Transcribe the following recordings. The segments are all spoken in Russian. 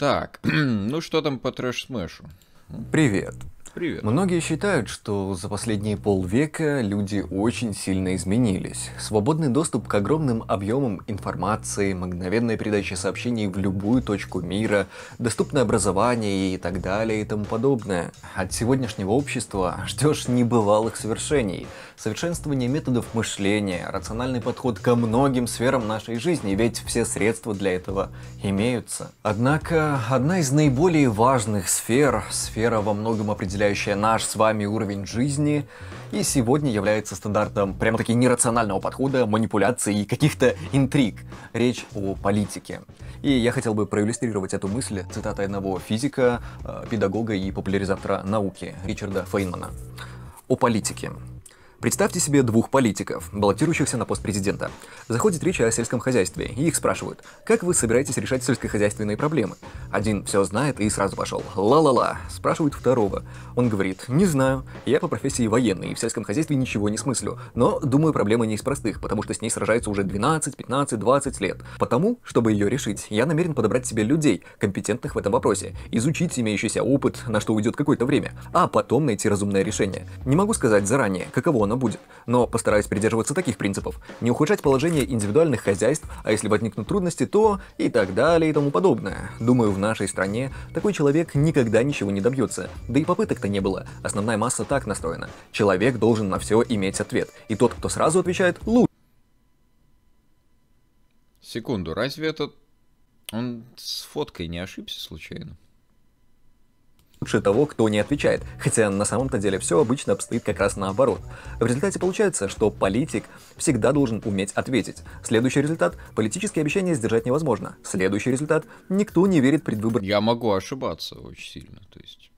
Так, ну что там по трэш-смэшу? Привет. Привет. Многие считают, что за последние полвека люди очень сильно изменились. Свободный доступ к огромным объемам информации, мгновенная передача сообщений в любую точку мира, доступное образование и так далее и тому подобное. От сегодняшнего общества ждешь небывалых совершений – совершенствование методов мышления, рациональный подход ко многим сферам нашей жизни, ведь все средства для этого имеются. Однако, одна из наиболее важных сфер, сфера во многом определяющая наш с вами уровень жизни, и сегодня является стандартом прямо-таки нерационального подхода, манипуляций и каких-то интриг. Речь о политике. И я хотел бы проиллюстрировать эту мысль цитатой одного физика, э, педагога и популяризатора науки Ричарда Фейнмана о политике. Представьте себе двух политиков, баллотирующихся на пост президента. Заходит речь о сельском хозяйстве, и их спрашивают, как вы собираетесь решать сельскохозяйственные проблемы? Один все знает и сразу пошел. Ла-ла-ла. Спрашивают второго. Он говорит, не знаю, я по профессии военный, и в сельском хозяйстве ничего не смыслю, но думаю, проблема не из простых, потому что с ней сражаются уже 12, 15, 20 лет. Потому, чтобы ее решить, я намерен подобрать себе людей, компетентных в этом вопросе, изучить имеющийся опыт, на что уйдет какое-то время, а потом найти разумное решение. Не могу сказать заранее, каково он оно будет, но постараюсь придерживаться таких принципов. Не ухудшать положение индивидуальных хозяйств, а если возникнут трудности, то и так далее и тому подобное. Думаю, в нашей стране такой человек никогда ничего не добьется. Да и попыток-то не было. Основная масса так настроена. Человек должен на все иметь ответ. И тот, кто сразу отвечает, лучше. Секунду, разве этот... Он с фоткой не ошибся случайно? лучше того, кто не отвечает, хотя на самом-то деле все обычно обстоит как раз наоборот. В результате получается, что политик всегда должен уметь ответить. Следующий результат – политические обещания сдержать невозможно. Следующий результат – никто не верит предвыборным... Я могу ошибаться очень сильно, то есть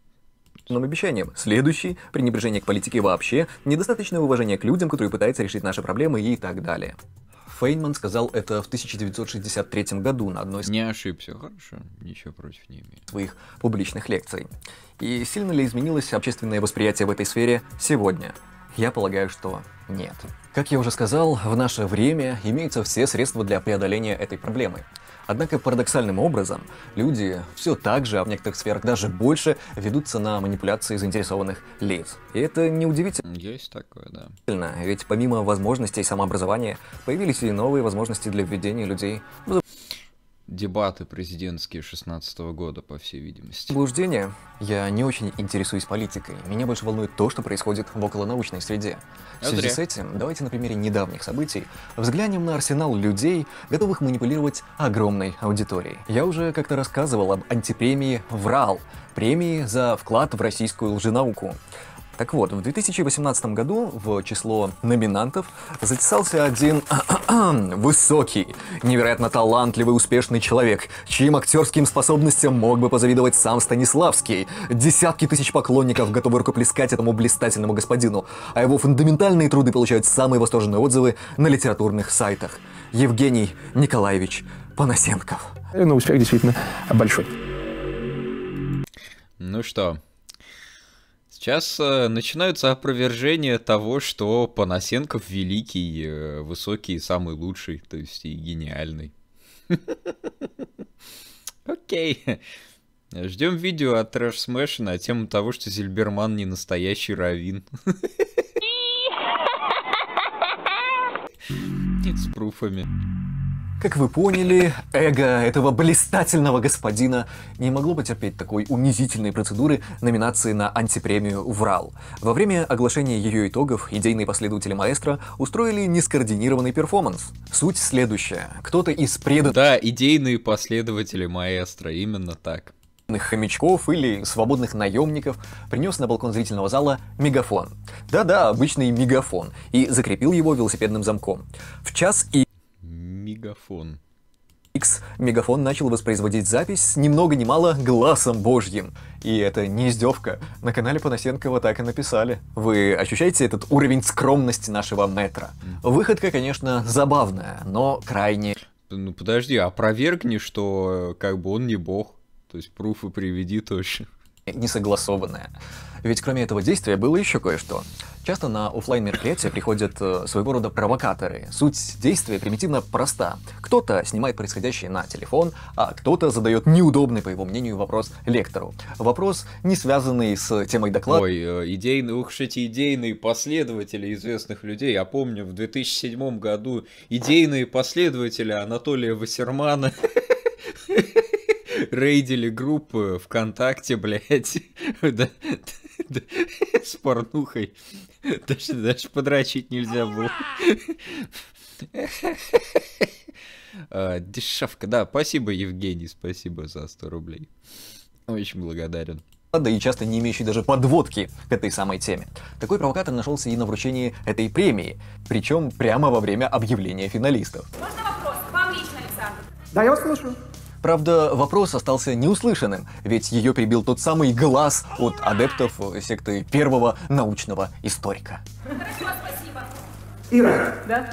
нам обещаниям. Следующий – пренебрежение к политике вообще, недостаточное уважение к людям, которые пытаются решить наши проблемы и так далее. Фейнман сказал это в 1963 году на одной из... Не ошибся, хорошо, ничего против не имею. ...своих публичных лекций. И сильно ли изменилось общественное восприятие в этой сфере сегодня? Я полагаю, что нет. Как я уже сказал, в наше время имеются все средства для преодоления этой проблемы. Однако парадоксальным образом люди все так же, а в некоторых сферах даже больше, ведутся на манипуляции заинтересованных лиц. И это неудивительно. Есть такое, да. Ведь помимо возможностей самообразования, появились и новые возможности для введения людей в дебаты президентские 16 года, по всей видимости. Блуждение. Я не очень интересуюсь политикой. Меня больше волнует то, что происходит в околонаучной среде. В связи с этим, давайте на примере недавних событий взглянем на арсенал людей, готовых манипулировать огромной аудиторией. Я уже как-то рассказывал об антипремии «Врал», премии за вклад в российскую лженауку. Так вот, в 2018 году в число номинантов затесался один высокий, невероятно талантливый, успешный человек, чьим актерским способностям мог бы позавидовать сам Станиславский. Десятки тысяч поклонников готовы рукоплескать этому блистательному господину, а его фундаментальные труды получают самые восторженные отзывы на литературных сайтах. Евгений Николаевич Панасенков. Ну, успех действительно большой. Ну что, Сейчас э, начинаются опровержения того, что Панасенков великий, э, высокий, самый лучший, то есть и гениальный. Окей. Ждем видео от Trash Смэш на тему того, что Зильберман не настоящий равин. С пруфами. Как вы поняли, эго этого блистательного господина не могло потерпеть такой унизительной процедуры номинации на антипремию «Врал». Во время оглашения ее итогов идейные последователи маэстро устроили нескоординированный перформанс. Суть следующая. Кто-то из преданных... Да, идейные последователи маэстро, именно так хомячков или свободных наемников принес на балкон зрительного зала мегафон. Да-да, обычный мегафон. И закрепил его велосипедным замком. В час и Мегафон. X мегафон начал воспроизводить запись ни много ни мало глазом божьим. И это не издевка. На канале Панасенкова так и написали. Вы ощущаете этот уровень скромности нашего метра? Выходка, конечно, забавная, но крайне... Ну подожди, а опровергни, что э, как бы он не бог. То есть пруфы приведи точно. Несогласованная. Ведь кроме этого действия было еще кое-что. Часто на офлайн мероприятия приходят э, своего рода провокаторы. Суть действия примитивно проста. Кто-то снимает происходящее на телефон, а кто-то задает неудобный, по его мнению, вопрос лектору. Вопрос, не связанный с темой доклада. Ой, э, идейные, ух эти идейные последователи известных людей. Я помню, в 2007 году идейные последователи Анатолия Вассермана рейдили группы ВКонтакте, блядь. с порнухой. Даже, даже подрачить нельзя было. А, дешевка, да, спасибо, Евгений, спасибо за 100 рублей. Очень благодарен да и часто не имеющий даже подводки к этой самой теме. Такой провокатор нашелся и на вручении этой премии, причем прямо во время объявления финалистов. Можно вопрос? К вам лично, Александр. Да, я вас слушаю. Правда, вопрос остался неуслышанным, ведь ее прибил тот самый глаз от адептов э, секты первого научного историка. Хорошо, спасибо. Ира. Да?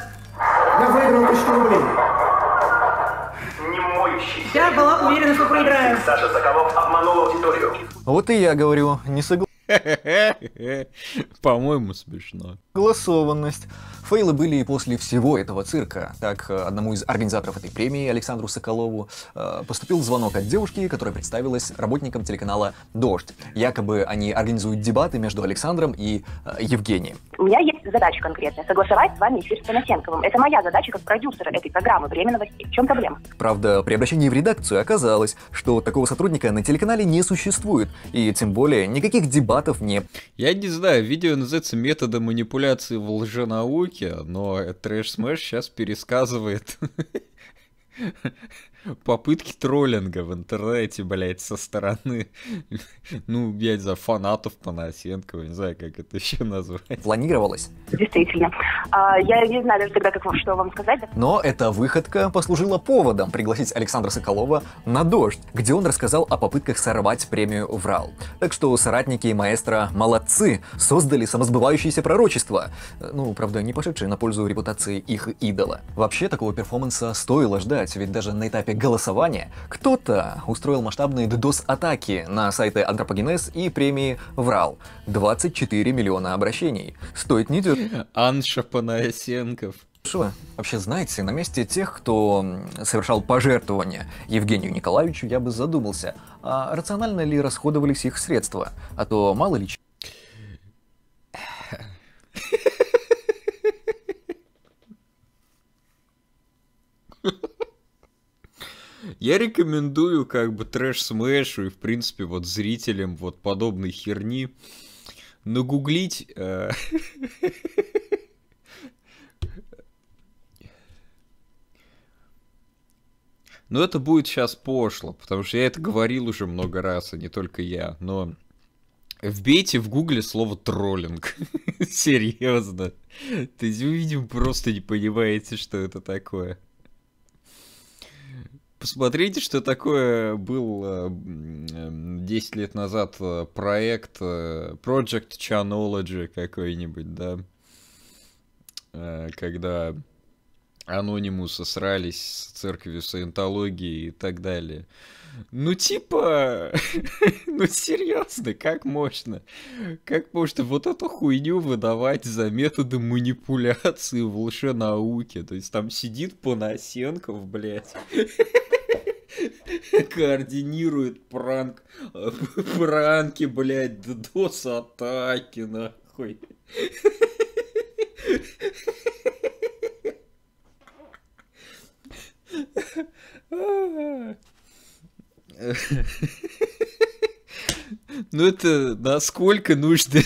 Я выиграл тысячу рублей. Не моющийся. Я была уверена, что проиграю. Саша Соколов обманул аудиторию. Вот и я говорю, не согласен. По-моему, смешно. Голосованность. Фейлы были и после всего этого цирка. Так, э, одному из организаторов этой премии, Александру Соколову, э, поступил звонок от девушки, которая представилась работником телеканала «Дождь». Якобы они организуют дебаты между Александром и э, Евгением. У меня есть задача конкретная – согласовать с вами эфир с Панасенковым. Это моя задача как продюсера этой программы «Время новостей». В чем проблема? Правда, при обращении в редакцию оказалось, что такого сотрудника на телеканале не существует, и тем более никаких дебатов захватов не... Я не знаю, видео называется «Методы манипуляции в лженауке», но Трэш Смэш сейчас пересказывает попытки троллинга в интернете, блядь, со стороны, ну, я не знаю, фанатов Панасенкова, не знаю, как это еще назвать. Планировалось. Действительно. А, я не знаю даже тогда, как, что вам сказать. Но эта выходка послужила поводом пригласить Александра Соколова на «Дождь», где он рассказал о попытках сорвать премию «Врал». Так что соратники и маэстро молодцы, создали самосбывающееся пророчество. Ну, правда, не пошедшие на пользу репутации их идола. Вообще, такого перформанса стоило ждать, ведь даже на этапе этапе голосования кто-то устроил масштабные DDoS-атаки на сайты Антропогенез и премии Врал. 24 миллиона обращений. Стоит не Анша Панасенков. Что вообще знаете, на месте тех, кто совершал пожертвования Евгению Николаевичу, я бы задумался, а рационально ли расходовались их средства, а то мало ли чего. Я рекомендую как бы трэш смешу и, в принципе, вот зрителям вот подобной херни нагуглить... Э, но это будет сейчас пошло, потому что я это говорил уже много раз, а не только я. Но вбейте в гугле слово троллинг. Серьезно. То есть вы, видимо, просто не понимаете, что это такое. Посмотрите, что такое был 10 э, эм, лет назад э, проект э, Project Chanology какой-нибудь, да? Когда анонимусы срались с церковью саентологии и так далее. Ну, типа, ну, серьезно, как можно? Как можно вот эту хуйню выдавать за методы манипуляции в лженауке? То есть там сидит Понасенков, блядь. координирует пранк, пранки, блядь, дос атаки нахуй. Ну это насколько нужно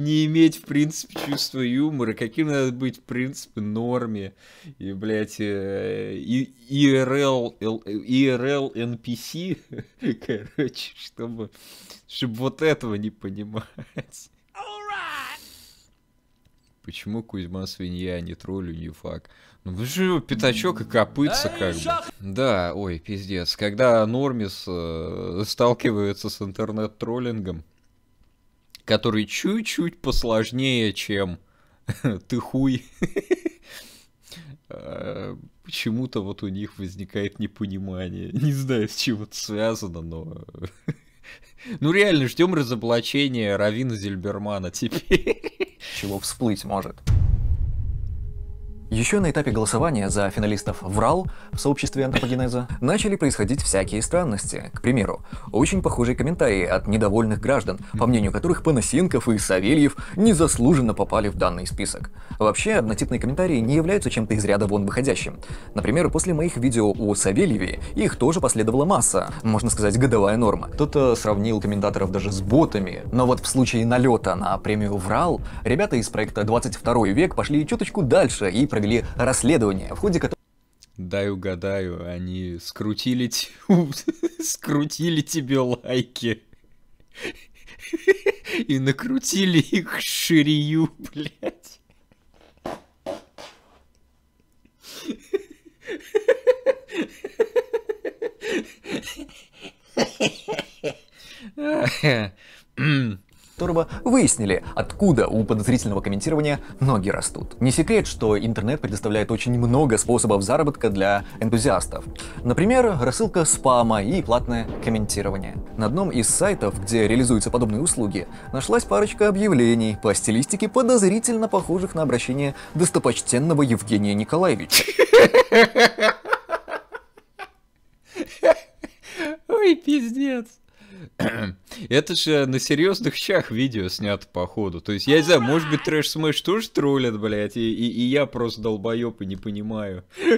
не иметь, в принципе, чувства юмора, каким надо быть, в принципе, норме. И, блядь, э, и, IRL, IRL NPC, короче, чтобы, чтобы вот этого не понимать. Почему Кузьма свинья, а не троллю, а не факт? Ну, вы же пятачок и копытца как бы. Да, ой, пиздец. Когда Нормис э, сталкивается с интернет-троллингом, который чуть-чуть посложнее, чем ты хуй. Э, почему-то вот у них возникает непонимание. Не знаю, с чем это связано, но... Ну реально, ждем разоблачения Равина Зельбермана теперь. Чего всплыть может. Еще на этапе голосования за финалистов в РАЛ в сообществе антропогенеза начали происходить всякие странности. К примеру, очень похожие комментарии от недовольных граждан, по мнению которых Панасенков и Савельев незаслуженно попали в данный список. Вообще, однотипные комментарии не являются чем-то из ряда вон выходящим. Например, после моих видео о Савельеве их тоже последовала масса, можно сказать, годовая норма. Кто-то сравнил комментаторов даже с ботами, но вот в случае налета на премию в РАЛ ребята из проекта «22 век» пошли чуточку дальше и провели расследование, в ходе которого... Дай угадаю, они скрутили, скрутили тебе лайки и накрутили их ширию, блядь. которого выяснили, откуда у подозрительного комментирования ноги растут. Не секрет, что интернет предоставляет очень много способов заработка для энтузиастов. Например, рассылка спама и платное комментирование. На одном из сайтов, где реализуются подобные услуги, нашлась парочка объявлений по стилистике подозрительно похожих на обращение достопочтенного Евгения Николаевича. Ой, пиздец. Это же на серьезных щах видео снято, походу. То есть, я не знаю, может быть, трэш смэш тоже троллят, блядь, и, и, и я просто долбоеб и не понимаю.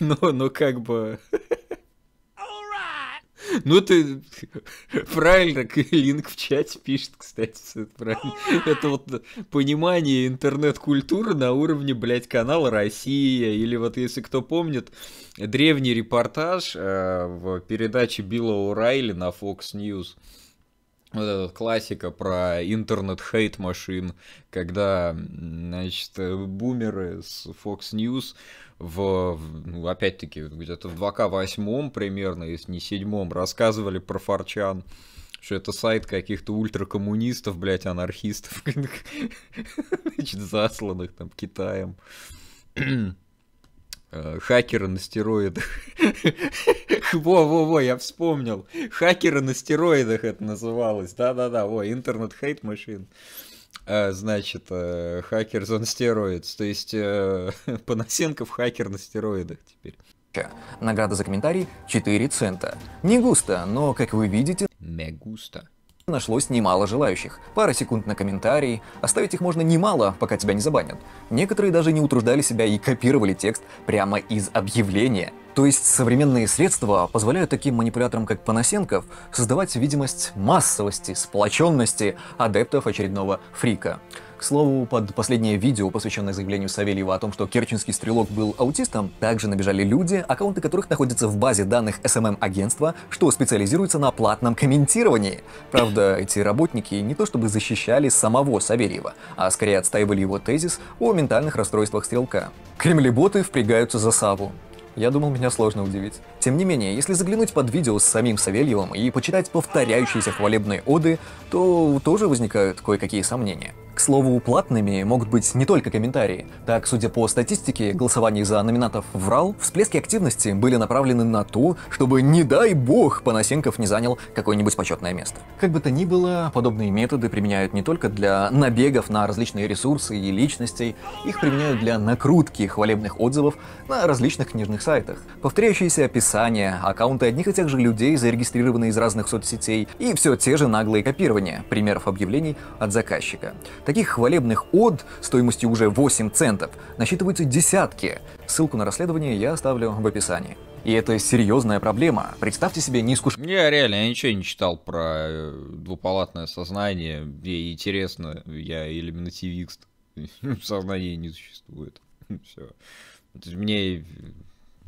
Но, но как бы... Ну, ты правильно, Линк в чате пишет, кстати, это вот понимание интернет-культуры на уровне, блядь, канала «Россия». Или вот, если кто помнит, древний репортаж э, в передаче Билла Урайли на Fox News – вот эта классика про интернет-хейт машин, когда, значит, э, бумеры с Fox News в, ну, опять-таки, где-то в 2К8 примерно, если не седьмом, рассказывали про Форчан, что это сайт каких-то ультракоммунистов, блядь, анархистов, значит, засланных там Китаем. Э, Хакеры на стероидах. Во-во-во, я вспомнил. Хакеры на стероидах это называлось. Да-да-да, во, интернет-хейт машин. А, значит, э, хакер on стероид. То есть, э, Панасенков хакер на стероидах теперь. Награда за комментарий 4 цента. Не густо, но, как вы видите... Не густо нашлось немало желающих. Пара секунд на комментарии. Оставить их можно немало, пока тебя не забанят. Некоторые даже не утруждали себя и копировали текст прямо из объявления. То есть современные средства позволяют таким манипуляторам, как Панасенков, создавать видимость массовости, сплоченности адептов очередного фрика. К слову, под последнее видео, посвященное заявлению Савельева о том, что керченский стрелок был аутистом, также набежали люди, аккаунты которых находятся в базе данных СММ-агентства, что специализируется на платном комментировании. Правда, эти работники не то чтобы защищали самого Савельева, а скорее отстаивали его тезис о ментальных расстройствах стрелка. Кремлеботы впрягаются за Саву. Я думал, меня сложно удивить. Тем не менее, если заглянуть под видео с самим Савельевым и почитать повторяющиеся хвалебные оды, то тоже возникают кое-какие сомнения. К слову, платными могут быть не только комментарии. Так, судя по статистике голосований за номинатов в РАЛ, всплески активности были направлены на то, чтобы, не дай бог, Панасенков не занял какое-нибудь почетное место. Как бы то ни было, подобные методы применяют не только для набегов на различные ресурсы и личностей, их применяют для накрутки хвалебных отзывов на различных книжных сайтах. Повторяющиеся описания, аккаунты одних и тех же людей, зарегистрированные из разных соцсетей, и все те же наглые копирования примеров объявлений от заказчика. Таких хвалебных от стоимостью уже 8 центов насчитываются десятки. Ссылку на расследование я оставлю в описании. И это серьезная проблема. Представьте себе неискушенного... Я реально я ничего не читал про э, двупалатное сознание. Мне интересно, я иллюминативист. Сознание не существует. Все. Мне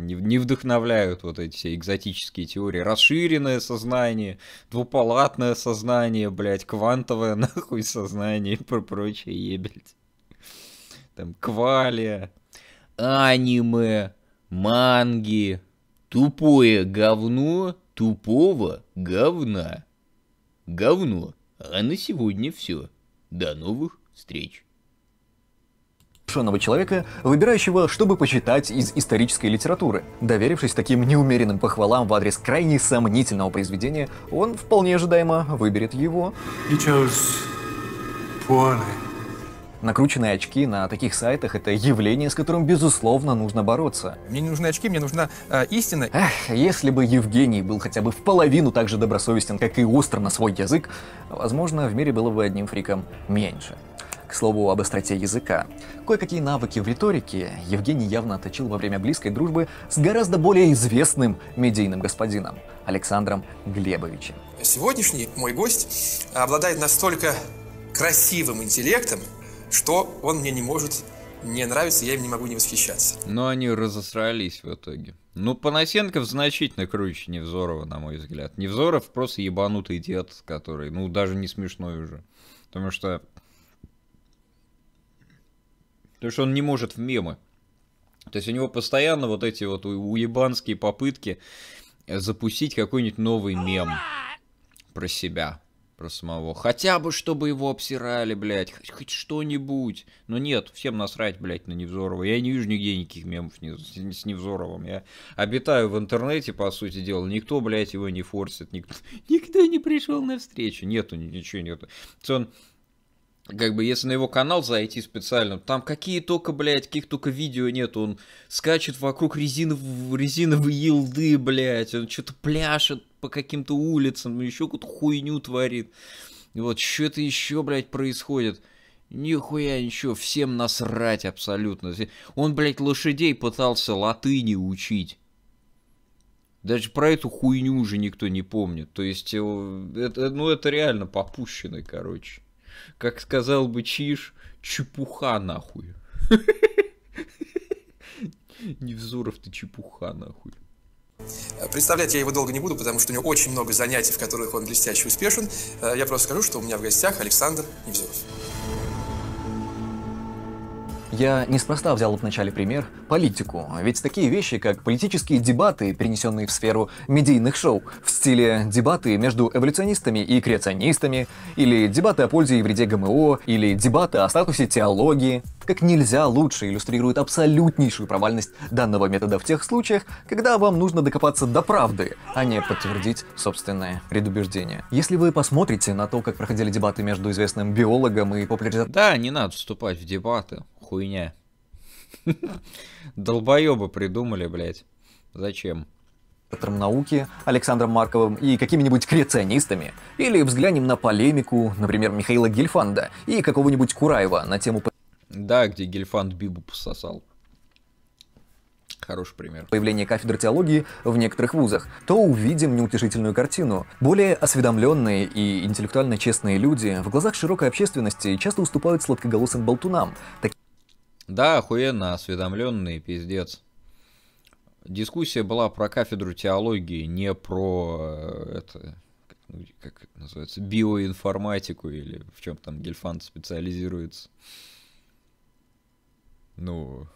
не, не вдохновляют вот эти все экзотические теории. Расширенное сознание, двупалатное сознание, блядь, квантовое нахуй сознание и прочее ебель. Там квалия, аниме, манги, тупое говно тупого говна. Говно. А на сегодня все. До новых встреч лишенного человека, выбирающего, чтобы почитать из исторической литературы. Доверившись таким неумеренным похвалам в адрес крайне сомнительного произведения, он вполне ожидаемо выберет его. Накрученные очки на таких сайтах – это явление, с которым, безусловно, нужно бороться. Мне не нужны очки, мне нужна э, истина. Эх, если бы Евгений был хотя бы в половину так же добросовестен, как и остро на свой язык, возможно, в мире было бы одним фриком меньше. К слову, об остроте языка. Кое-какие навыки в риторике Евгений явно отточил во время близкой дружбы с гораздо более известным медийным господином Александром Глебовичем. Сегодняшний мой гость обладает настолько красивым интеллектом, что он мне не может не нравиться, я им не могу не восхищаться. Но они разосрались в итоге. Ну, Панасенков значительно круче Невзорова, на мой взгляд. Невзоров просто ебанутый дед, который, ну, даже не смешной уже. Потому что Потому что он не может в мемы. То есть у него постоянно вот эти вот уебанские попытки запустить какой-нибудь новый мем про себя, про самого. Хотя бы, чтобы его обсирали, блядь, хоть, хоть что-нибудь. Но нет, всем насрать, блядь, на Невзорова. Я не вижу нигде никаких мемов с, Невзоровым. Я обитаю в интернете, по сути дела. Никто, блядь, его не форсит. Никто, никто не пришел на встречу. Нету ничего, нету. То есть Он как бы, если на его канал зайти специально, там какие только, блядь, каких только видео нет, он скачет вокруг резинов, резиновые елды, блядь, он что-то пляшет по каким-то улицам, еще какую-то хуйню творит. вот, что это еще, блядь, происходит. Нихуя ничего, всем насрать абсолютно. Он, блядь, лошадей пытался латыни учить. Даже про эту хуйню уже никто не помнит. То есть, э, это, ну, это реально попущенный, короче. Как сказал бы Чиш, чепуха нахуй. Невзоров ты чепуха нахуй. Э, представлять я его долго не буду, потому что у него очень много занятий, в которых он блестяще успешен. Э, я просто скажу, что у меня в гостях Александр Невзоров. Я неспроста взял в начале пример политику, ведь такие вещи, как политические дебаты, перенесенные в сферу медийных шоу, в стиле дебаты между эволюционистами и креационистами, или дебаты о пользе и вреде ГМО, или дебаты о статусе теологии, как нельзя лучше иллюстрируют абсолютнейшую провальность данного метода в тех случаях, когда вам нужно докопаться до правды, а не подтвердить собственное предубеждение. Если вы посмотрите на то, как проходили дебаты между известным биологом и популяризатором... Да, не надо вступать в дебаты хуйня. Долбоебы придумали, блядь. Зачем? доктором науки Александром Марковым и какими-нибудь креационистами, или взглянем на полемику, например, Михаила Гельфанда и какого-нибудь Кураева на тему... Да, где Гельфанд Бибу пососал. Хороший пример. Появление кафедры теологии в некоторых вузах, то увидим неутешительную картину. Более осведомленные и интеллектуально честные люди в глазах широкой общественности часто уступают сладкоголосым болтунам. Так... Да, охуенно осведомленный пиздец. Дискуссия была про кафедру теологии, не про э, это, как это называется, биоинформатику или в чем там Гельфанд специализируется. Ну,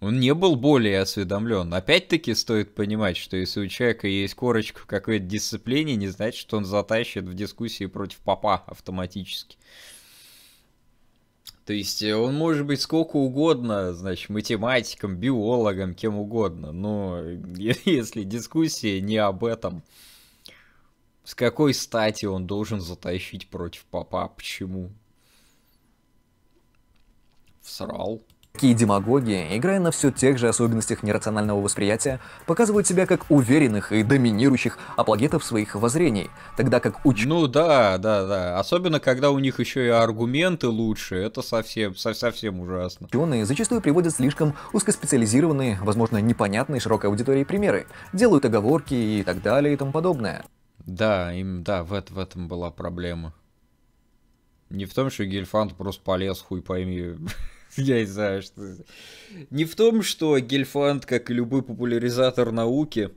он не был более осведомлен. Опять-таки стоит понимать, что если у человека есть корочка в какой-то дисциплине, не значит, что он затащит в дискуссии против папа автоматически. То есть э, он может быть сколько угодно, значит, математиком, биологом, кем угодно, но если дискуссия не об этом, с какой стати он должен затащить против папа? А почему? Всрал. Такие демагоги, играя на все тех же особенностях нерационального восприятия, показывают себя как уверенных и доминирующих апологетов своих воззрений, тогда как уч... Ну да, да, да. Особенно, когда у них еще и аргументы лучше, это совсем, совсем ужасно. Ученые зачастую приводят слишком узкоспециализированные, возможно, непонятные широкой аудитории примеры, делают оговорки и так далее и тому подобное. Да, им, да, в, в этом была проблема. Не в том, что Гельфанд просто полез, хуй пойми. Я не знаю, что... Не в том, что Гельфанд, как и любой популяризатор науки,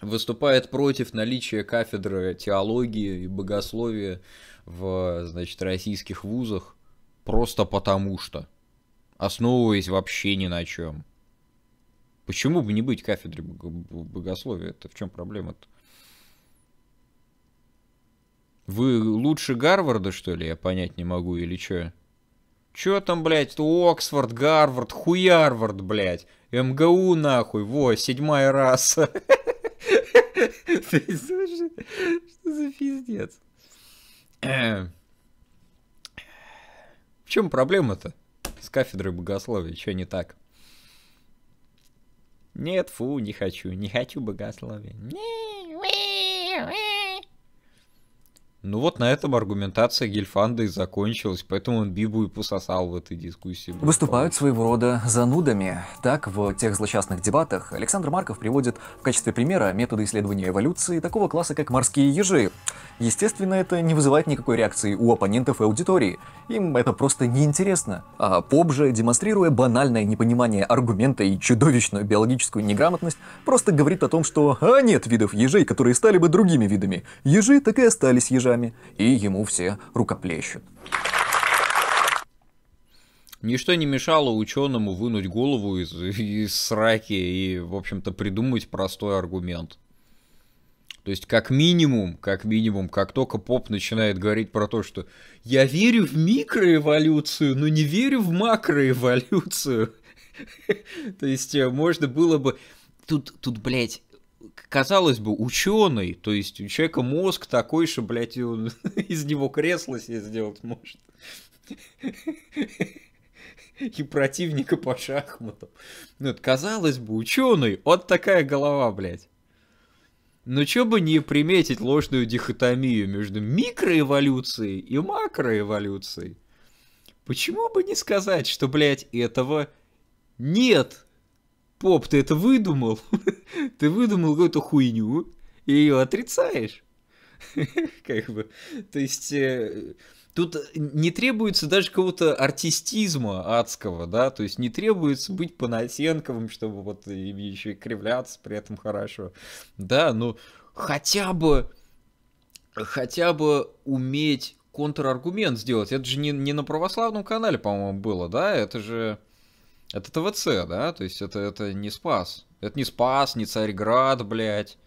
выступает против наличия кафедры теологии и богословия в, значит, российских вузах просто потому что, основываясь вообще ни на чем. Почему бы не быть кафедрой богословия? Это в чем проблема-то? Вы лучше Гарварда, что ли, я понять не могу, или что? Чё там, блядь, Оксфорд, Гарвард, Хуярвард, блядь. МГУ нахуй, во, седьмая раса. Что за пиздец? Эм. В чем проблема-то? С кафедрой богословия, что не так? Нет, фу, не хочу, не хочу богословия. Ну вот на этом аргументация Гельфанда и закончилась, поэтому он Бибу и пососал в этой дискуссии. Выступают своего рода занудами. Так, в тех злосчастных дебатах Александр Марков приводит в качестве примера методы исследования эволюции такого класса, как морские ежи. Естественно, это не вызывает никакой реакции у оппонентов и аудитории. Им это просто неинтересно. А Поп же, демонстрируя банальное непонимание аргумента и чудовищную биологическую неграмотность, просто говорит о том, что «А нет видов ежей, которые стали бы другими видами. Ежи так и остались ежами» руками, и ему все рукоплещут. Ничто не мешало ученому вынуть голову из, из сраки и, в общем-то, придумать простой аргумент. То есть, как минимум, как минимум, как только поп начинает говорить про то, что я верю в микроэволюцию, но не верю в макроэволюцию. То есть, э, можно было бы... Тут, тут, блядь, казалось бы, ученый, то есть у человека мозг такой, что, блядь, он из него кресло себе сделать может. И противника по шахматам. Ну, вот, казалось бы, ученый, вот такая голова, блядь. Но чё бы не приметить ложную дихотомию между микроэволюцией и макроэволюцией? Почему бы не сказать, что, блядь, этого нет? Поп, ты это выдумал? ты выдумал какую-то хуйню и ее отрицаешь. как бы. То есть... Э, тут не требуется даже какого-то артистизма адского, да, то есть не требуется быть Панасенковым, чтобы вот еще и кривляться при этом хорошо, да, но ну, хотя бы, хотя бы уметь контраргумент сделать. Это же не, не на православном канале, по-моему, было, да? Это же это ТВЦ, да? То есть это, это не Спас. Это не Спас, не Царьград, блядь.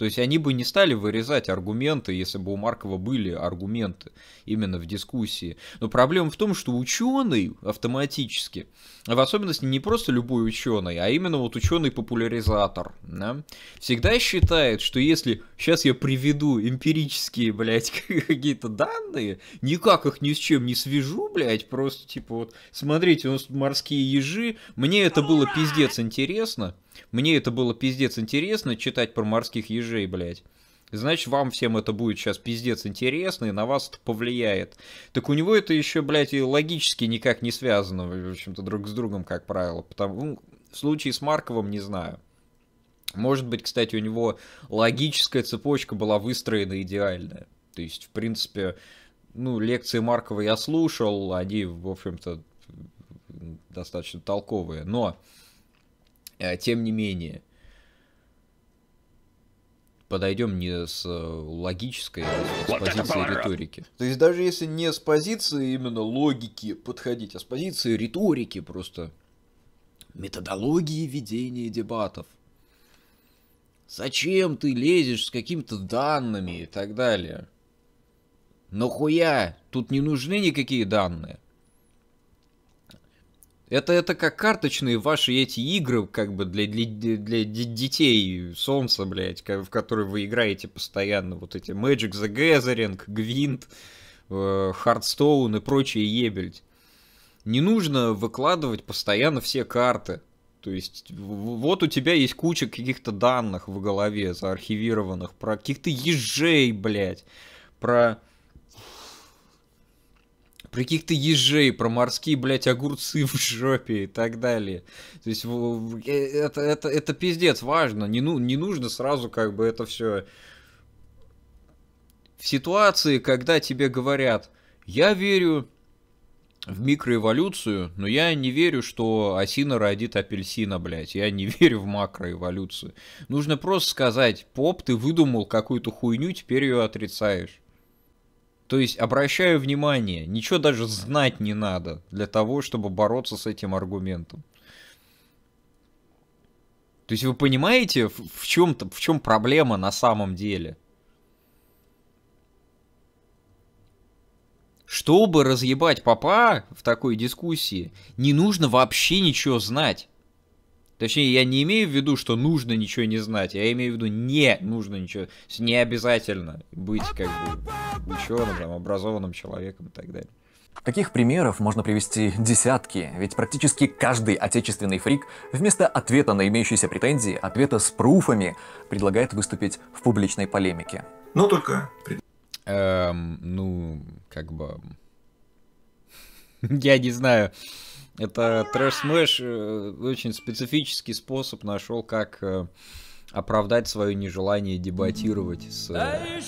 То есть они бы не стали вырезать аргументы, если бы у Маркова были аргументы именно в дискуссии. Но проблема в том, что ученый автоматически, в особенности не просто любой ученый, а именно вот ученый-популяризатор, да, всегда считает, что если сейчас я приведу эмпирические, блядь, какие-то данные, никак их ни с чем не свяжу, блядь, просто типа вот, смотрите, у нас морские ежи, мне это было пиздец интересно, мне это было пиздец интересно читать про морских ежей, блядь. Значит, вам всем это будет сейчас пиздец интересно, и на вас это повлияет. Так у него это еще, блядь, и логически никак не связано, в общем-то, друг с другом, как правило. Потому, ну, в случае с Марковым, не знаю. Может быть, кстати, у него логическая цепочка была выстроена идеальная. То есть, в принципе, ну, лекции Маркова я слушал, они, в общем-то, достаточно толковые. Но Э, тем не менее, подойдем не с э, логической, а с, вот позиции риторики. То есть даже если не с позиции именно логики подходить, а с позиции риторики просто методологии ведения дебатов. Зачем ты лезешь с какими-то данными и так далее? Но хуя, тут не нужны никакие данные. Это, это как карточные ваши эти игры, как бы для, для, для детей солнца, блядь, в которые вы играете постоянно. Вот эти Magic the Gathering, Гвинт, Хардстоун э, и прочие ебельть. Не нужно выкладывать постоянно все карты. То есть вот у тебя есть куча каких-то данных в голове заархивированных про каких-то ежей, блядь, про про каких-то ежей, про морские, блядь, огурцы в жопе и так далее. То есть э, это, это, это пиздец важно. Не, ну, не нужно сразу как бы это все... В ситуации, когда тебе говорят, я верю в микроэволюцию, но я не верю, что осина родит апельсина, блядь. Я не верю в макроэволюцию. Нужно просто сказать, поп, ты выдумал какую-то хуйню, теперь ее отрицаешь. То есть, обращаю внимание, ничего даже знать не надо для того, чтобы бороться с этим аргументом. То есть вы понимаете, в чем, в чем проблема на самом деле? Чтобы разъебать папа в такой дискуссии, не нужно вообще ничего знать. Точнее, я не имею в виду, что нужно ничего не знать. Я имею в виду, не нужно ничего. Не обязательно быть как бы ученым, там, образованным человеком и так далее. Таких примеров можно привести десятки, ведь практически каждый отечественный фрик вместо ответа на имеющиеся претензии, ответа с пруфами, предлагает выступить в публичной полемике. Но ну, только... Эм, ну, как бы... Я не знаю. Это Трэш Smash э, очень специфический способ нашел, как э, оправдать свое нежелание дебатировать с э,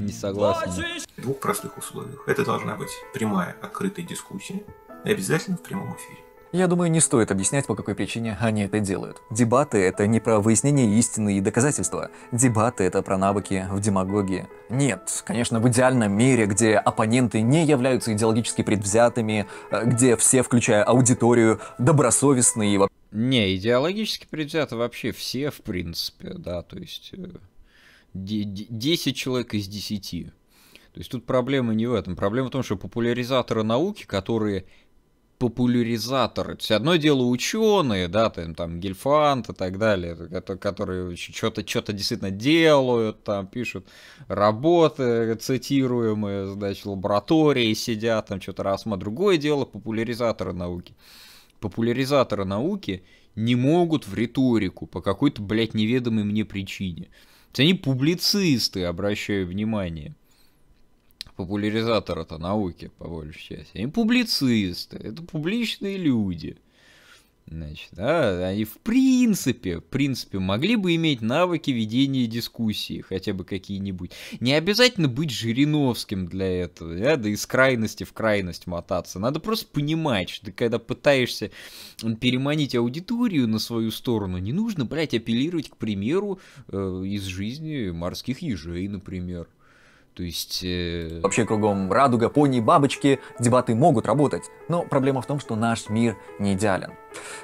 несогласными. В двух простых условиях. Это должна быть прямая, открытая дискуссия, и обязательно в прямом эфире. Я думаю, не стоит объяснять, по какой причине они это делают. Дебаты — это не про выяснение истины и доказательства. Дебаты — это про навыки в демагогии. Нет, конечно, в идеальном мире, где оппоненты не являются идеологически предвзятыми, э, где все, включая аудиторию, добросовестные и вообще... Не, идеологически предвзяты вообще все, в принципе, да, то есть... 10 э, человек из 10. То есть тут проблема не в этом. Проблема в том, что популяризаторы науки, которые популяризаторы. То есть одно дело ученые, да, там, там Гельфанд и так далее, которые что-то что действительно делают, там пишут работы цитируемые, значит, лаборатории сидят, там что-то рассматривают. Другое дело популяризаторы науки. Популяризаторы науки не могут в риторику по какой-то, блядь, неведомой мне причине. То есть они публицисты, обращаю внимание популяризатора-то науки, по большей части. Они публицисты, это публичные люди. Значит, да, они в принципе, в принципе, могли бы иметь навыки ведения дискуссии, хотя бы какие-нибудь. Не обязательно быть Жириновским для этого, да, да из крайности в крайность мотаться. Надо просто понимать, что ты когда пытаешься переманить аудиторию на свою сторону, не нужно, блядь, апеллировать, к примеру, э, из жизни морских ежей, например. То есть... Э... Вообще кругом радуга, пони, бабочки, дебаты могут работать, но проблема в том, что наш мир не идеален.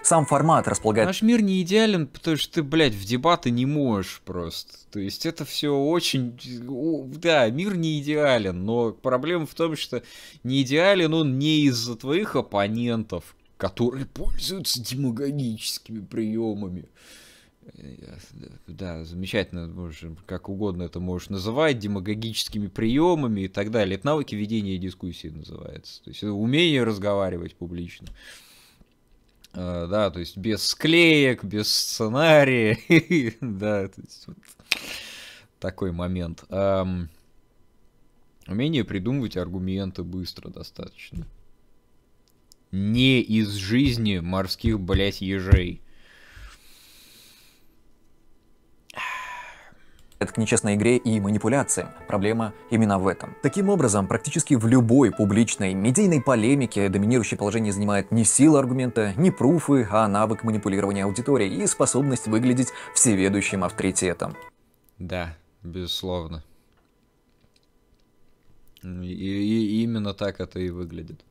Сам формат располагает... Наш мир не идеален, потому что ты, блядь, в дебаты не можешь просто. То есть это все очень... Да, мир не идеален, но проблема в том, что не идеален он не из-за твоих оппонентов, которые пользуются демагогическими приемами да, замечательно, как угодно это можешь называть, демагогическими приемами и так далее. Это навыки ведения дискуссии называется. То есть умение разговаривать публично. А, да, то есть без склеек, без сценария. Да, то есть вот такой момент. Умение придумывать аргументы быстро достаточно. Не из жизни морских, блять ежей. Это к нечестной игре и манипуляциям. Проблема именно в этом. Таким образом, практически в любой публичной медийной полемике доминирующее положение занимает не сила аргумента, не пруфы, а навык манипулирования аудиторией и способность выглядеть всеведущим авторитетом. Да, безусловно. И, и именно так это и выглядит.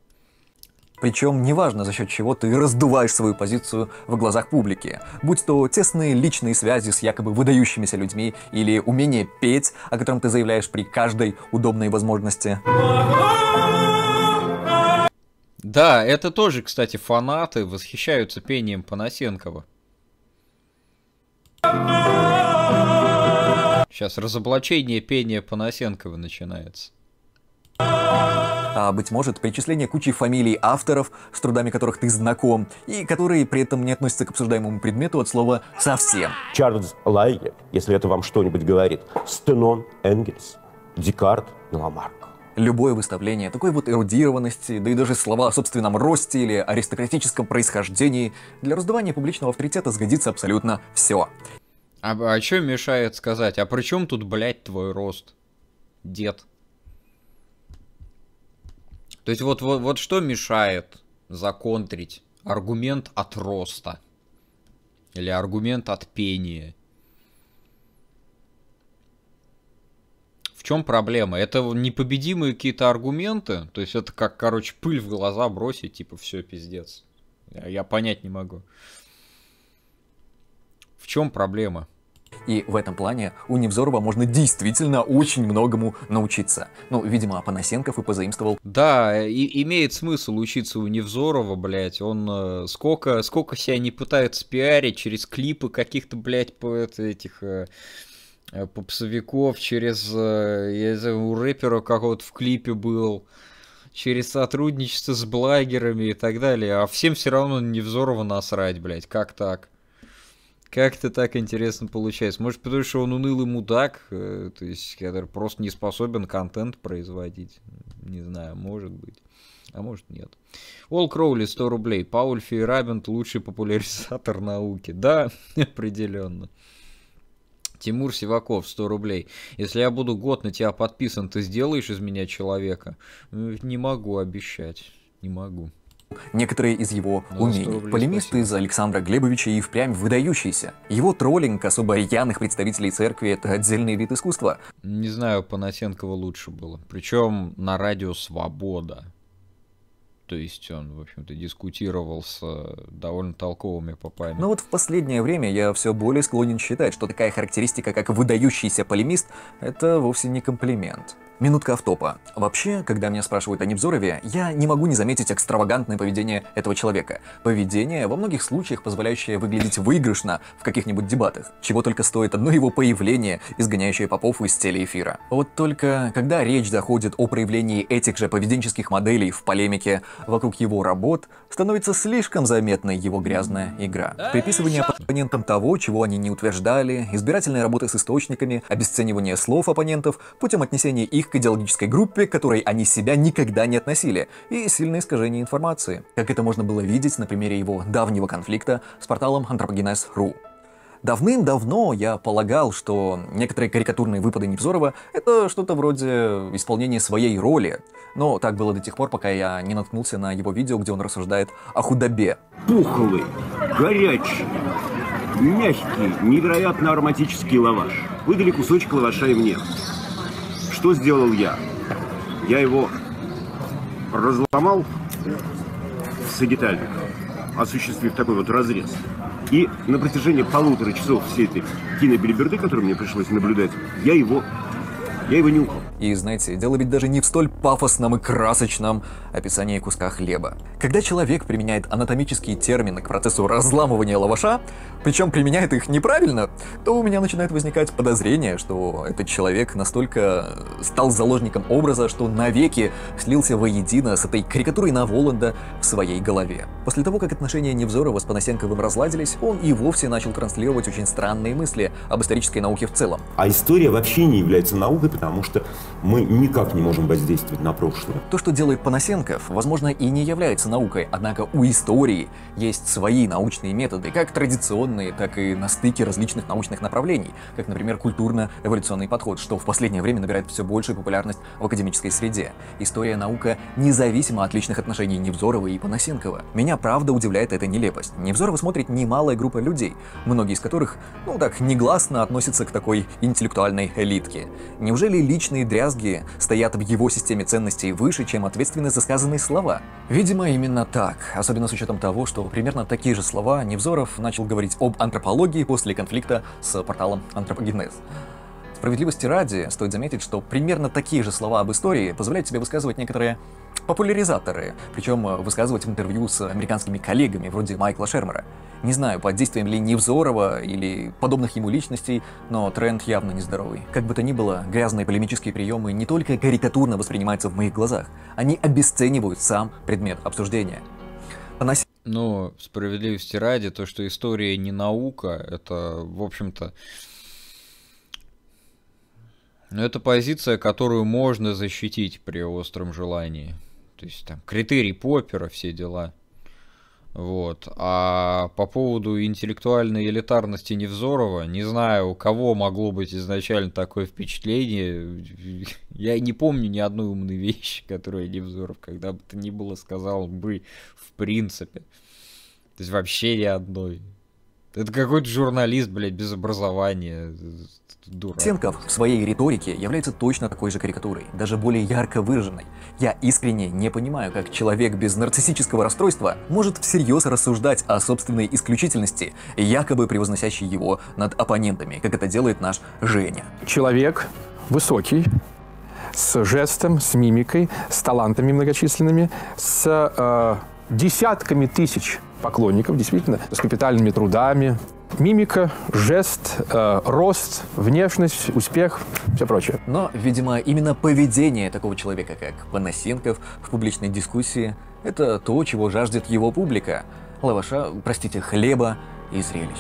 Причем неважно, за счет чего ты раздуваешь свою позицию в глазах публики. Будь то тесные личные связи с якобы выдающимися людьми или умение петь, о котором ты заявляешь при каждой удобной возможности. Да, это тоже, кстати, фанаты восхищаются пением Панасенкова. Сейчас разоблачение пения Панасенкова начинается а, быть может, перечисление кучи фамилий авторов, с трудами которых ты знаком, и которые при этом не относятся к обсуждаемому предмету от слова «совсем». Чарльз Лайер, если это вам что-нибудь говорит, Стенон Энгельс, Декарт Ламарк. Любое выставление такой вот эрудированности, да и даже слова о собственном росте или аристократическом происхождении, для раздувания публичного авторитета сгодится абсолютно все. А, а что мешает сказать, а при чем тут, блядь, твой рост? Дед. То есть вот, вот, вот что мешает законтрить аргумент от роста или аргумент от пения? В чем проблема? Это непобедимые какие-то аргументы? То есть это как, короче, пыль в глаза бросить, типа, все, пиздец. Я, я понять не могу. В чем проблема? И в этом плане у Невзорова можно действительно очень многому научиться. Ну, видимо, Панасенков и позаимствовал. Да, и, имеет смысл учиться у Невзорова, блядь. Он э, сколько, сколько себя не пытается пиарить через клипы каких-то, блядь, по, этих... Э, э попсовиков, через э, я знаю, у рэпера какого-то в клипе был, через сотрудничество с благерами и так далее. А всем все равно Невзорова насрать, блядь, как так? Как-то так интересно получается. Может, потому что он унылый мудак, э, то есть, который просто не способен контент производить. Не знаю, может быть. А может нет. Ол Кроули 100 рублей. Пауль Фейрабент лучший популяризатор науки. Да, определенно. Тимур Сиваков, 100 рублей. Если я буду год на тебя подписан, ты сделаешь из меня человека? Э, не могу обещать. Не могу некоторые из его ну, а умений. Полемисты из Александра Глебовича и впрямь выдающийся. Его троллинг особо рьяных представителей церкви — это отдельный вид искусства. Не знаю, Панасенкова лучше было. Причем на радио «Свобода». То есть он, в общем-то, дискутировал с э, довольно толковыми попами. Но ну вот в последнее время я все более склонен считать, что такая характеристика, как выдающийся полемист, это вовсе не комплимент. Минутка автопа. Вообще, когда меня спрашивают о Невзорове, я не могу не заметить экстравагантное поведение этого человека. Поведение, во многих случаях позволяющее выглядеть выигрышно в каких-нибудь дебатах, чего только стоит одно его появление, изгоняющее попов из телеэфира. Вот только, когда речь заходит о проявлении этих же поведенческих моделей в полемике вокруг его работ, становится слишком заметной его грязная игра. Приписывание оппонентам того, чего они не утверждали, избирательная работа с источниками, обесценивание слов оппонентов путем отнесения их к идеологической группе, к которой они себя никогда не относили, и сильное искажение информации, как это можно было видеть на примере его давнего конфликта с порталом anthropogenes.ru. Давным-давно я полагал, что некоторые карикатурные выпады Невзорова — это что-то вроде исполнения своей роли. Но так было до тех пор, пока я не наткнулся на его видео, где он рассуждает о худобе. Пухлый, горячий, мягкий, невероятно ароматический лаваш. Выдали кусочек лаваша и мне. Что сделал я? Я его разломал сагитальник, осуществив такой вот разрез. И на протяжении полутора часов всей этой кинобельберды, которую мне пришлось наблюдать, я его я его нюхал. И знаете, дело ведь даже не в столь пафосном и красочном описании куска хлеба. Когда человек применяет анатомические термины к процессу разламывания лаваша, причем применяет их неправильно, то у меня начинает возникать подозрение, что этот человек настолько э, стал заложником образа, что навеки слился воедино с этой карикатурой на Воланда в своей голове. После того, как отношения Невзорова с Панасенковым разладились, он и вовсе начал транслировать очень странные мысли об исторической науке в целом. А история вообще не является наукой, потому что мы никак не можем воздействовать на прошлое. То, что делает Панасенков, возможно, и не является наукой, однако у истории есть свои научные методы, как традиционные, так и на стыке различных научных направлений, как, например, культурно-эволюционный подход, что в последнее время набирает все большую популярность в академической среде. История наука независимо от личных отношений Невзорова и Панасенкова. Меня правда удивляет эта нелепость. Невзорова смотрит немалая группа людей, многие из которых, ну так, негласно относятся к такой интеллектуальной элитке. Неужели Неужели личные дрязги стоят в его системе ценностей выше, чем ответственность за сказанные слова? Видимо, именно так. Особенно с учетом того, что примерно такие же слова Невзоров начал говорить об антропологии после конфликта с порталом «Антропогенез». Справедливости ради, стоит заметить, что примерно такие же слова об истории позволяют себе высказывать некоторые популяризаторы, причем э, высказывать в интервью с американскими коллегами вроде Майкла Шермера. Не знаю, под действием ли Невзорова или подобных ему личностей, но тренд явно нездоровый. Как бы то ни было, грязные полемические приемы не только карикатурно воспринимаются в моих глазах, они обесценивают сам предмет обсуждения. Поноси... Но справедливости ради, то, что история не наука, это, в общем-то, но это позиция, которую можно защитить при остром желании. То есть там критерий Поппера, все дела. Вот. А по поводу интеллектуальной элитарности Невзорова, не знаю, у кого могло быть изначально такое впечатление. Я не помню ни одной умной вещи, которую Невзоров когда бы то ни было сказал бы в принципе. То есть вообще ни одной. Это какой-то журналист, блядь, без образования. Дурак. Сенков в своей риторике является точно такой же карикатурой, даже более ярко выраженной. Я искренне не понимаю, как человек без нарциссического расстройства может всерьез рассуждать о собственной исключительности, якобы превозносящей его над оппонентами, как это делает наш Женя. Человек высокий, с жестом, с мимикой, с талантами многочисленными, с э, десятками тысяч поклонников, действительно, с капитальными трудами. Мимика, жест, э, рост, внешность, успех, все прочее. Но, видимо, именно поведение такого человека, как Панасенков, в публичной дискуссии – это то, чего жаждет его публика. Лаваша, простите, хлеба и зрелищ.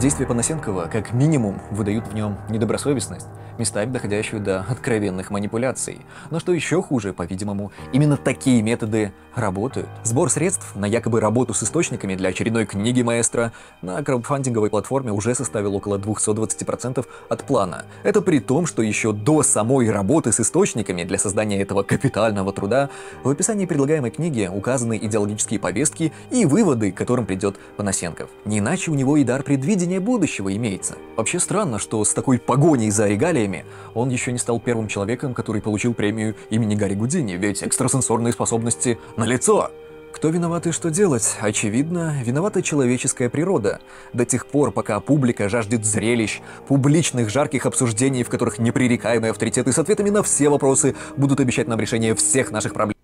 Действия Панасенкова как минимум выдают в нем недобросовестность, местами доходящую до откровенных манипуляций. Но что еще хуже, по-видимому, именно такие методы работают. Сбор средств на якобы работу с источниками для очередной книги маэстро на краудфандинговой платформе уже составил около 220% от плана. Это при том, что еще до самой работы с источниками для создания этого капитального труда в описании предлагаемой книги указаны идеологические повестки и выводы, к которым придет Панасенков. Не иначе у него и дар предвидения видение будущего имеется. Вообще странно, что с такой погоней за регалиями он еще не стал первым человеком, который получил премию имени Гарри Гудини, ведь экстрасенсорные способности на лицо. Кто виноват и что делать? Очевидно, виновата человеческая природа. До тех пор, пока публика жаждет зрелищ, публичных жарких обсуждений, в которых непререкаемые авторитеты с ответами на все вопросы будут обещать нам решение всех наших проблем.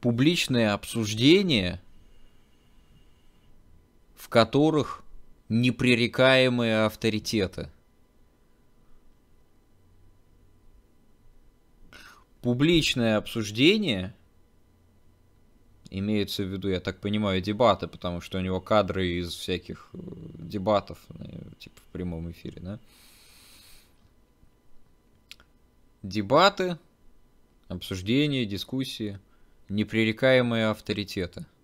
Публичное обсуждение, в которых непререкаемые авторитеты. Публичное обсуждение, имеется в виду, я так понимаю, дебаты, потому что у него кадры из всяких э, дебатов, э, типа в прямом эфире, да? Дебаты, обсуждения, дискуссии, непререкаемые авторитеты –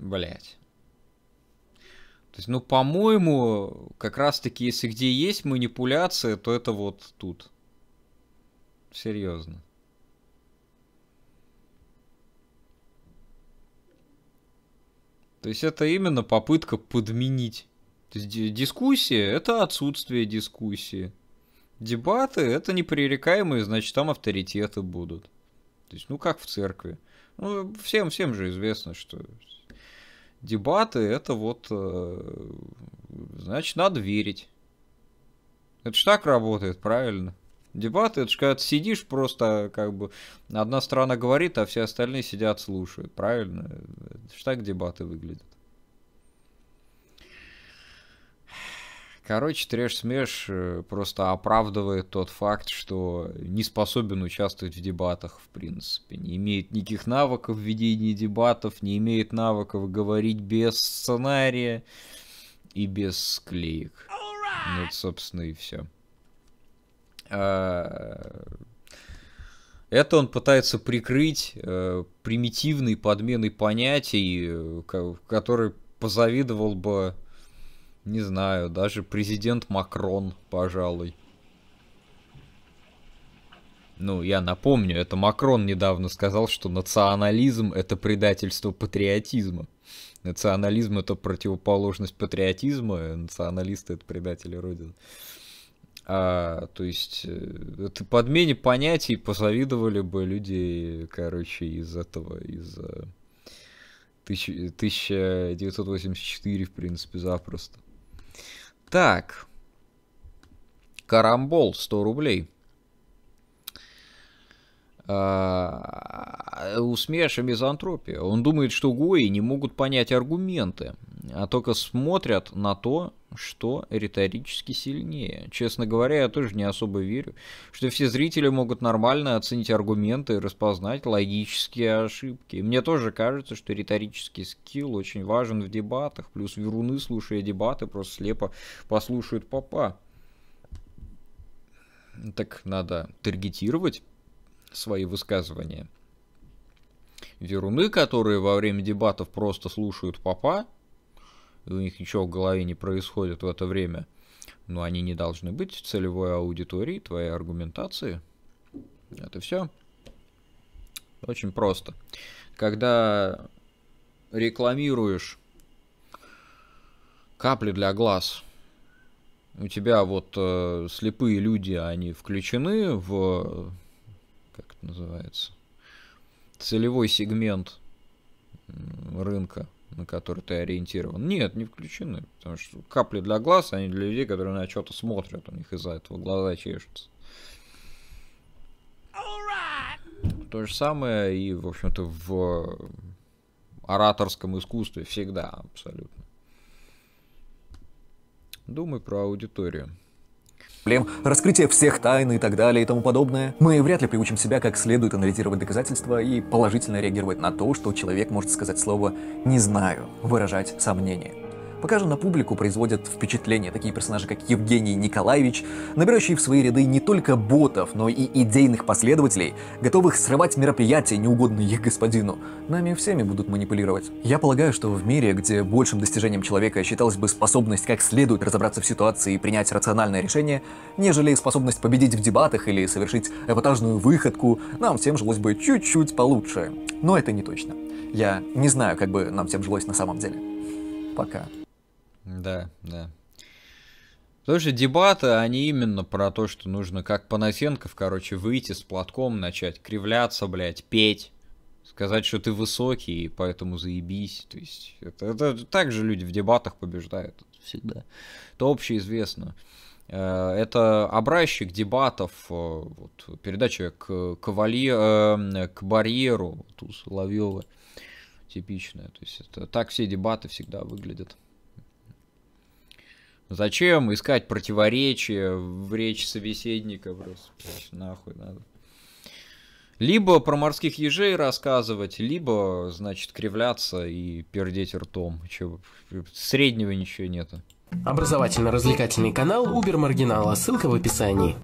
Блять. То есть, ну, по-моему, как раз-таки, если где есть манипуляция, то это вот тут. Серьезно. То есть это именно попытка подменить. То есть дискуссия – это отсутствие дискуссии. Дебаты – это непререкаемые, значит, там авторитеты будут. То есть, ну как в церкви. Ну, всем, всем же известно, что Дебаты это вот, э, значит, надо верить. Это ж так работает, правильно? Дебаты, это ж когда ты сидишь просто, как бы, одна страна говорит, а все остальные сидят, слушают, правильно? Это ж так дебаты выглядят. Короче, Треш Смеш э, просто оправдывает тот факт, что не способен участвовать в дебатах, в принципе. Не имеет никаких навыков ведения дебатов, не имеет навыков говорить без сценария и без клеек. Right. Вот, ну, собственно, и все. А, это он пытается прикрыть э, примитивной подменой понятий, э, который позавидовал бы не знаю, даже президент Макрон, пожалуй. Ну, я напомню, это Макрон недавно сказал, что национализм это предательство патриотизма. Национализм это противоположность патриотизма, националисты это предатели Родины. А, то есть, э, это подмене понятий позавидовали бы люди, короче, из этого, из 1984, э, в принципе, запросто. Так. Карамбол 100 рублей. Э, усмеша мизантропия. Он думает, что гои не могут понять аргументы, а только смотрят на то, что риторически сильнее. Честно говоря, я тоже не особо верю, что все зрители могут нормально оценить аргументы и распознать логические ошибки. мне тоже кажется, что риторический скилл очень важен в дебатах, плюс веруны, слушая дебаты, просто слепо послушают папа. Так надо таргетировать свои высказывания. Веруны, которые во время дебатов просто слушают папа, и у них ничего в голове не происходит в это время, но они не должны быть целевой аудиторией твоей аргументации. Это все. Очень просто. Когда рекламируешь капли для глаз, у тебя вот э, слепые люди, они включены в как это называется, целевой сегмент рынка, на который ты ориентирован. Нет, не включены, потому что капли для глаз, они для людей, которые на что-то смотрят, у них из-за этого глаза чешутся. То же самое и, в общем-то, в ораторском искусстве всегда абсолютно. Думай про аудиторию проблем, раскрытие всех тайн и так далее и тому подобное, мы вряд ли приучим себя как следует анализировать доказательства и положительно реагировать на то, что человек может сказать слово «не знаю», выражать сомнения. Пока же на публику производят впечатление такие персонажи, как Евгений Николаевич, набирающие в свои ряды не только ботов, но и идейных последователей, готовых срывать мероприятия, неугодные их господину. Нами всеми будут манипулировать. Я полагаю, что в мире, где большим достижением человека считалась бы способность как следует разобраться в ситуации и принять рациональное решение, нежели способность победить в дебатах или совершить эпатажную выходку, нам всем жилось бы чуть-чуть получше. Но это не точно. Я не знаю, как бы нам всем жилось на самом деле. Пока. Да, да. Потому что дебаты, они именно про то, что нужно как Панасенков, короче, выйти с платком, начать кривляться, блядь, петь, сказать, что ты высокий, поэтому заебись. То есть это, это, так же люди в дебатах побеждают всегда. Это общеизвестно. Э, это образчик дебатов, э, вот, передача к, кавалье, э, к барьеру вот, у типичная. То есть это так все дебаты всегда выглядят. Зачем искать противоречия в речи собеседника просто? Нахуй надо. Либо про морских ежей рассказывать, либо, значит, кривляться и пердеть ртом. Чего? Среднего ничего нету. Образовательно-развлекательный канал Убер Маргинала. Ссылка в описании.